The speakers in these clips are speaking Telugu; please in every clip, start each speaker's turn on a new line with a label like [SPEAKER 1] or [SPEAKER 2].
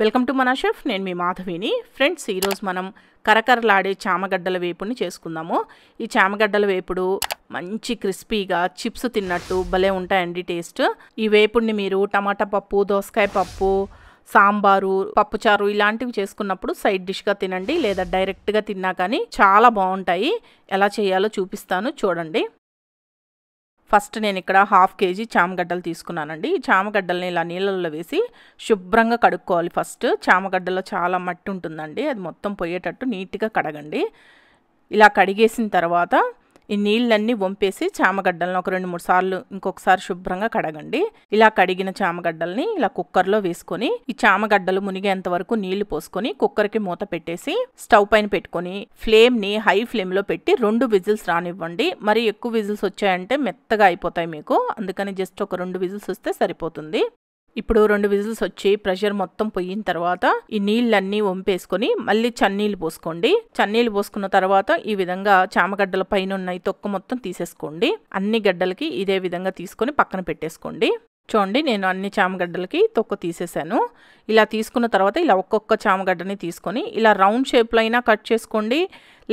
[SPEAKER 1] వెల్కమ్ టు మన షెఫ్ నేను మీ మాధవిని ఫ్రెండ్స్ ఈరోజు మనం కరకరలాడే చామగడ్డల వేపుని చేసుకుందాము ఈ చామగడ్డల వేపుడు మంచి క్రిస్పీగా చిప్స్ తిన్నట్టు భలే ఉంటాయండి టేస్ట్ ఈ వేపుడిని మీరు టమాటా పప్పు దోసకాయ పప్పు సాంబారు పప్పుచారు ఇలాంటివి చేసుకున్నప్పుడు సైడ్ డిష్గా తినండి లేదా డైరెక్ట్గా తిన్నా కానీ చాలా బాగుంటాయి ఎలా చేయాలో చూపిస్తాను చూడండి ఫస్ట్ నేను ఇక్కడ హాఫ్ కేజీ చామగడ్డలు తీసుకున్నానండి ఈ చామగడ్డల్ని ఇలా నీళ్ళల్లో వేసి శుభ్రంగా కడుక్కోవాలి ఫస్ట్ చామగడ్డలో చాలా మట్టి ఉంటుందండి అది మొత్తం పోయేటట్టు నీట్గా కడగండి ఇలా కడిగేసిన తర్వాత ఈ నీళ్ళన్నీ వంపేసి చామగడ్డలను ఒక రెండు మూడు సార్లు ఇంకొకసారి శుభ్రంగా కడగండి ఇలా కడిగిన చామగడ్డల్ని ఇలా కుక్కర్లో వేసుకొని ఈ చామగడ్డలు మునిగేంత వరకు నీళ్లు పోసుకొని కుక్కర్కి మూత పెట్టేసి స్టవ్ పైన పెట్టుకొని ఫ్లేమ్ని హై ఫ్లేమ్లో పెట్టి రెండు విజిల్స్ రానివ్వండి మరి ఎక్కువ విజిల్స్ వచ్చాయంటే మెత్తగా అయిపోతాయి మీకు అందుకని జస్ట్ ఒక రెండు విజిల్స్ వస్తే సరిపోతుంది ఇప్పుడు రెండు విజిల్స్ వచ్చి ప్రెషర్ మొత్తం పోయిన తర్వాత ఈ నీళ్ళన్నీ వంపేసుకొని మళ్ళీ చన్నీళ్ళు పోసుకోండి చన్నీళ్ళు పోసుకున్న తర్వాత ఈ విధంగా చామగడ్డల పైన ఉన్న ఈ తొక్క మొత్తం తీసేసుకోండి అన్ని గడ్డలకి ఇదే విధంగా తీసుకొని పక్కన పెట్టేసుకోండి చూడండి నేను అన్ని చామగడ్డలకి తొక్క తీసేసాను ఇలా తీసుకున్న తర్వాత ఇలా ఒక్కొక్క చామగడ్డని తీసుకొని ఇలా రౌండ్ షేప్లో అయినా కట్ చేసుకోండి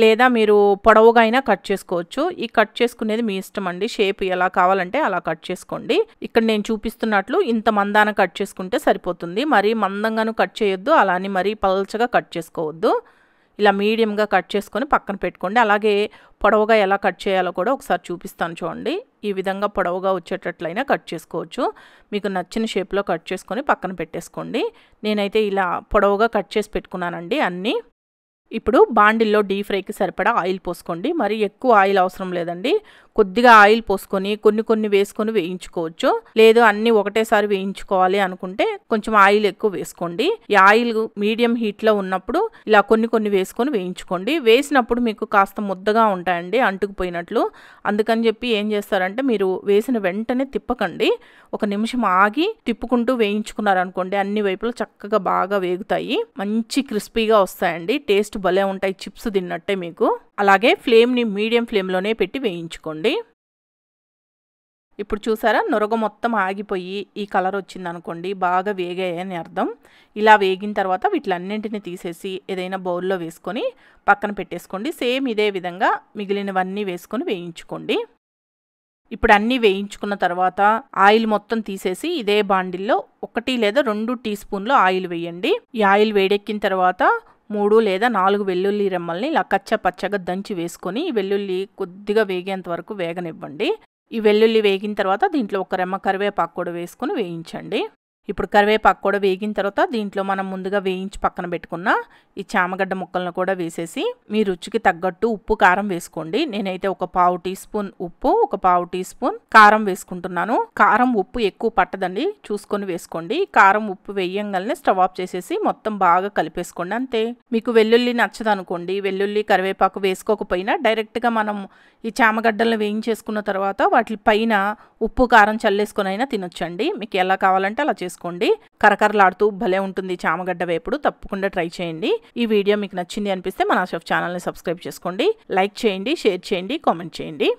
[SPEAKER 1] లేదా మీరు పొడవుగా అయినా కట్ చేసుకోవచ్చు ఈ కట్ చేసుకునేది మీ ఇష్టం అండి షేప్ ఎలా కావాలంటే అలా కట్ చేసుకోండి ఇక్కడ నేను చూపిస్తున్నట్లు ఇంత మందాన కట్ చేసుకుంటే సరిపోతుంది మరీ మందంగాను కట్ చేయొద్దు అలానే మరీ పల్చగా కట్ చేసుకోవద్దు ఇలా మీడియంగా కట్ చేసుకొని పక్కన పెట్టుకోండి అలాగే పొడవుగా ఎలా కట్ చేయాలో కూడా ఒకసారి చూపిస్తాను చూడండి ఈ విధంగా పొడవుగా వచ్చేటట్లయినా కట్ చేసుకోవచ్చు మీకు నచ్చిన షేప్లో కట్ చేసుకొని పక్కన పెట్టేసుకోండి నేనైతే ఇలా పొడవుగా కట్ చేసి పెట్టుకున్నానండి అన్నీ ఇప్పుడు బాండిల్లో డీప్ ఫ్రైకి సరిపడా ఆయిల్ పోసుకోండి మరి ఎక్కువ ఆయిల్ అవసరం లేదండి కొద్దిగా ఆయిల్ పోసుకొని కొన్ని కొన్ని వేసుకొని వేయించుకోవచ్చు లేదు అన్ని ఒకటేసారి వేయించుకోవాలి అనుకుంటే కొంచెం ఆయిల్ ఎక్కువ వేసుకోండి ఈ ఆయిల్ మీడియం హీట్లో ఉన్నప్పుడు ఇలా కొన్ని కొన్ని వేసుకొని వేయించుకోండి వేసినప్పుడు మీకు కాస్త ముద్దగా ఉంటాయండి అంటుకుపోయినట్లు అందుకని చెప్పి ఏం చేస్తారంటే మీరు వేసిన వెంటనే తిప్పకండి ఒక నిమిషం ఆగి తిప్పుకుంటూ వేయించుకున్నారనుకోండి అన్ని వైపులు చక్కగా బాగా వేగుతాయి మంచి క్రిస్పీగా వస్తాయండి టేస్ట్ భలే ఉంటాయి చిప్స్ తిన్నట్టే మీకు అలాగే ఫ్లేమ్ని మీడియం ఫ్లేమ్లోనే పెట్టి వేయించుకోండి ఇప్పుడు చూసారా నొరగ మొత్తం ఆగిపోయి ఈ కలర్ వచ్చింది అనుకోండి బాగా వేగాయని అర్థం ఇలా వేగిన తర్వాత వీటిలన్నింటిని తీసేసి ఏదైనా బౌల్లో వేసుకొని పక్కన పెట్టేసుకోండి సేమ్ ఇదే విధంగా మిగిలినవన్నీ వేసుకొని వేయించుకోండి ఇప్పుడు అన్నీ వేయించుకున్న తర్వాత ఆయిల్ మొత్తం తీసేసి ఇదే బాండిల్లో ఒకటి లేదా రెండు టీ స్పూన్లు ఆయిల్ వేయండి ఈ ఆయిల్ వేడెక్కిన తర్వాత మూడు లేదా నాలుగు వెల్లుల్లి రెమ్మల్ని ఇలా కచ్చ పచ్చగా దంచి వేసుకొని వెల్లుల్లి కొద్దిగా వేగేంత వరకు వేగనివ్వండి ఈ వెల్లుల్లి వేగిన తర్వాత దీంట్లో ఒక రెమ్మ కరివేపాకు కూడా వేసుకొని వేయించండి ఇప్పుడు కరివేపాకు కూడా వేగిన తర్వాత దీంట్లో మనం ముందుగా వేయించి పక్కన పెట్టుకున్న ఈ చామగడ్డ ముక్కలను కూడా వేసేసి మీ రుచికి తగ్గట్టు ఉప్పు కారం వేసుకోండి నేనైతే ఒక పావు టీ స్పూన్ ఉప్పు ఒక పావు టీ స్పూన్ కారం వేసుకుంటున్నాను కారం ఉప్పు ఎక్కువ పట్టదండి చూసుకొని వేసుకోండి కారం ఉప్పు వేయంగానే స్టవ్ ఆఫ్ చేసేసి మొత్తం బాగా కలిపేసుకోండి అంతే మీకు వెల్లుల్లి నచ్చదనుకోండి వెల్లుల్లి కరివేపాకు వేసుకోకపోయినా డైరెక్ట్గా మనం ఈ చామగడ్డలను వేయించేసుకున్న తర్వాత వాటి పైన ఉప్పు కారం చల్లేసుకొని అయినా తినొచ్చండి మీకు ఎలా కావాలంటే అలా చేసుకోండి చేసుకోండి కరకరలాడుతూ భలే ఉంటుంది చామగడ్డ వేపుడు తప్పకుండా ట్రై చేయండి ఈ వీడియో మీకు నచ్చింది అనిపిస్తే మన షెఫ్ ఛానల్ని సబ్స్క్రైబ్ చేసుకోండి లైక్ చేయండి షేర్ చేయండి కామెంట్ చేయండి